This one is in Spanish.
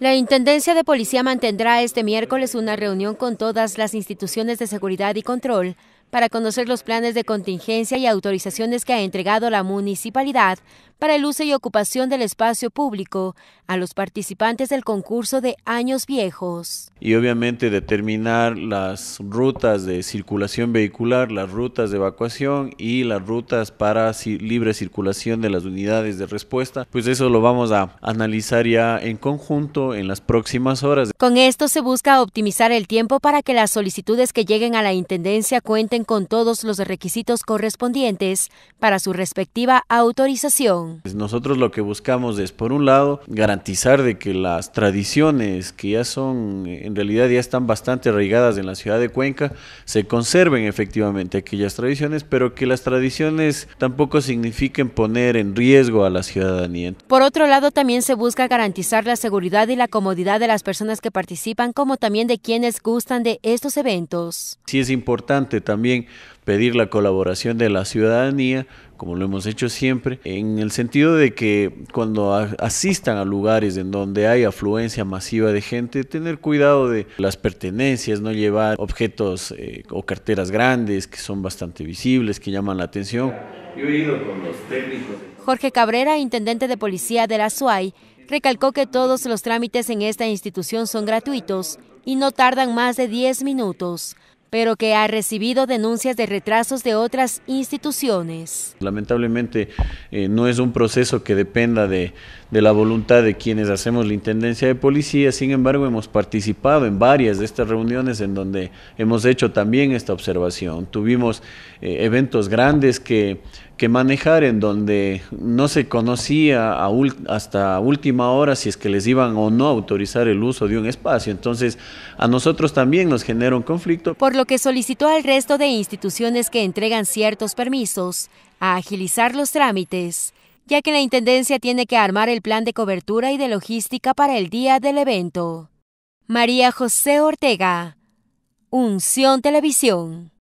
La Intendencia de Policía mantendrá este miércoles una reunión con todas las instituciones de seguridad y control para conocer los planes de contingencia y autorizaciones que ha entregado la municipalidad para el uso y ocupación del espacio público a los participantes del concurso de años viejos. Y obviamente determinar las rutas de circulación vehicular, las rutas de evacuación y las rutas para libre circulación de las unidades de respuesta, pues eso lo vamos a analizar ya en conjunto en las próximas horas. Con esto se busca optimizar el tiempo para que las solicitudes que lleguen a la Intendencia cuenten con todos los requisitos correspondientes para su respectiva autorización. Pues nosotros lo que buscamos es, por un lado, garantizar de que las tradiciones que ya son, en realidad ya están bastante arraigadas en la ciudad de Cuenca, se conserven efectivamente aquellas tradiciones, pero que las tradiciones tampoco signifiquen poner en riesgo a la ciudadanía. Por otro lado, también se busca garantizar la seguridad y la comodidad de las personas que participan, como también de quienes gustan de estos eventos. Sí es importante también pedir la colaboración de la ciudadanía, como lo hemos hecho siempre, en el sentido de que cuando asistan a lugares en donde hay afluencia masiva de gente, tener cuidado de las pertenencias, no llevar objetos eh, o carteras grandes que son bastante visibles, que llaman la atención. Jorge Cabrera, intendente de policía de la SUAI, recalcó que todos los trámites en esta institución son gratuitos y no tardan más de 10 minutos pero que ha recibido denuncias de retrasos de otras instituciones. Lamentablemente eh, no es un proceso que dependa de, la voluntad de quienes hacemos la Intendencia de Policía, sin embargo hemos participado en varias de estas reuniones en donde hemos hecho también esta observación. Tuvimos eh, eventos grandes que que manejar en donde no se conocía hasta última hora si es que les iban o no autorizar el uso de un espacio. Entonces, a nosotros también nos genera un conflicto. Por lo que solicitó al resto de instituciones que entregan ciertos permisos a agilizar los trámites, ya que la Intendencia tiene que armar el plan de cobertura y de logística para el día del evento. María José Ortega, Unción Televisión.